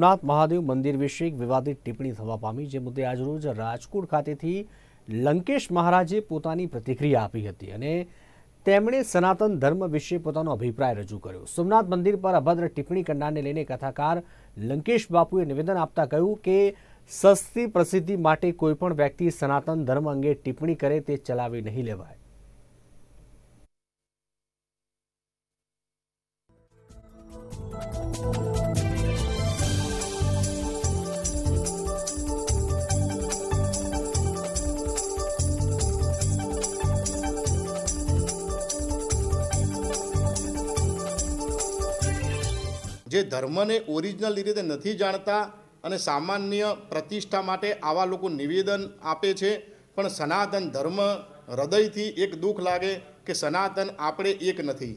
સોમનાથ મહાદેવ મંદિર વિશે વિવાદિત ટિપ્પણી થવા પામી જે મુદ્દે આજરોજ રાજકોટ ખાતેથી લંકેશ મહારાજે પોતાની પ્રતિક્રિયા આપી હતી અને તેમણે સનાતન ધર્મ વિશે પોતાનો અભિપ્રાય રજૂ કર્યો સોમનાથ મંદિર પર અભદ્ર ટિપ્પણી કરનારને લઈને કથાકાર લંકેશ બાપુએ નિવેદન આપતા કહ્યું કે સસ્તી પ્રસિદ્ધિ માટે કોઈપણ વ્યક્તિ સનાતન ધર્મ અંગે ટિપ્પણી કરે તે ચલાવી નહીં લેવાય જે ધર્મને ઓરિજિનલ રીતે નથી જાણતા અને સામાન્ય પ્રતિષ્ઠા માટે આવા લોકો નિવેદન આપે છે પણ સનાતન ધર્મ હૃદયથી એક દુઃખ લાગે કે સનાતન આપણે એક નથી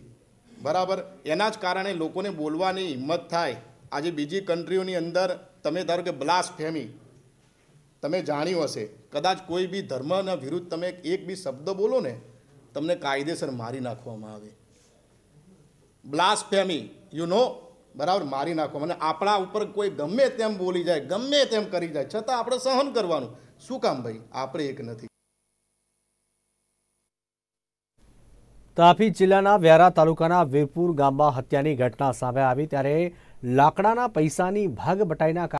બરાબર એના જ કારણે લોકોને બોલવાની હિંમત થાય આજે બીજી કન્ટ્રીઓની અંદર તમે ધારો કે બ્લાસ ફેમી તમે જાણ્યું હશે કદાચ કોઈ બી ધર્મના વિરુદ્ધ તમે એક બી શબ્દ બોલો ને તમને કાયદેસર મારી નાખવામાં આવે બ્લાસ ફેમી યુ નો બરાબર મારી નાખો મને આપણા ઉપર કોઈ ગમે તેમ બોલી જાય ગમે તેમ કરી જાય છતાં આપણે સહન કરવાનું શું કામ ભાઈ આપણે એક નથી તાપી જિલ્લાના વ્યારા તાલુકાના વીરપુર ગામમાં હત્યાની ઘટના સામે આવી ત્યારે લાકડાના પૈસાની ભાગ બટાઈના